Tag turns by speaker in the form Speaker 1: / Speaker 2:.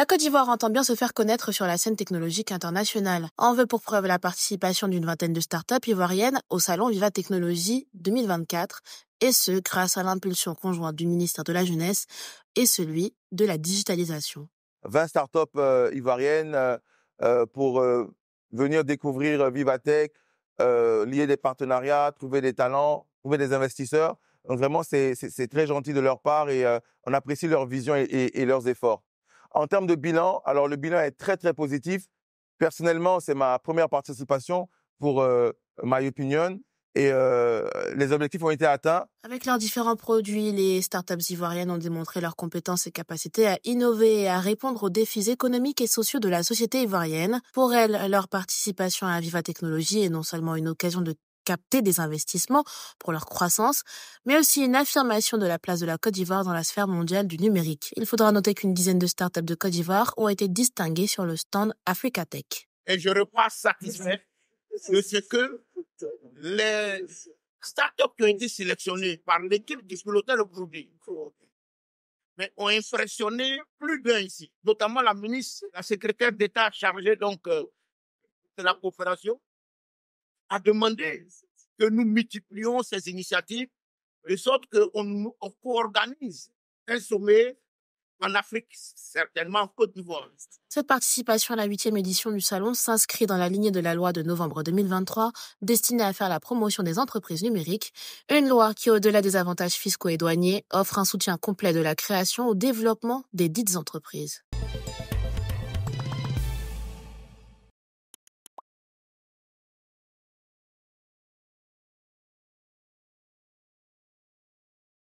Speaker 1: La Côte d'Ivoire entend bien se faire connaître sur la scène technologique internationale. On veut pour preuve la participation d'une vingtaine de start-up ivoiriennes au salon Viva Technologie 2024, et ce grâce à l'impulsion conjointe du ministère de la Jeunesse et celui de la digitalisation.
Speaker 2: 20 start-up euh, ivoiriennes euh, euh, pour venir découvrir Tech, lier des partenariats, trouver des talents, trouver des investisseurs. Donc vraiment, c'est très gentil de leur part et on apprécie leur vision et leurs efforts. En termes de bilan, alors le bilan est très très positif. Personnellement, c'est ma première participation pour euh, My Opinion et euh, les objectifs ont été atteints.
Speaker 1: Avec leurs différents produits, les startups ivoiriennes ont démontré leurs compétences et capacités à innover et à répondre aux défis économiques et sociaux de la société ivoirienne. Pour elles, leur participation à Viva Technologies est non seulement une occasion de capter des investissements pour leur croissance, mais aussi une affirmation de la place de la Côte d'Ivoire dans la sphère mondiale du numérique. Il faudra noter qu'une dizaine de startups de Côte d'Ivoire ont été distinguées sur le stand Africatech.
Speaker 3: Et je repars satisfait de ce que les startups qui ont été sélectionnées par l'équipe qui pilotait aujourd'hui mais ont impressionné plus d'un ici, notamment la ministre, la secrétaire d'État chargée donc euh, de la coopération, a demandé que nous multiplions ces initiatives de sorte qu'on on co-organise un sommet en Afrique, certainement en Côte
Speaker 1: d'Ivoire. Cette participation à la huitième édition du Salon s'inscrit dans la lignée de la loi de novembre 2023 destinée à faire la promotion des entreprises numériques, une loi qui, au-delà des avantages fiscaux et douaniers, offre un soutien complet de la création au développement des dites entreprises.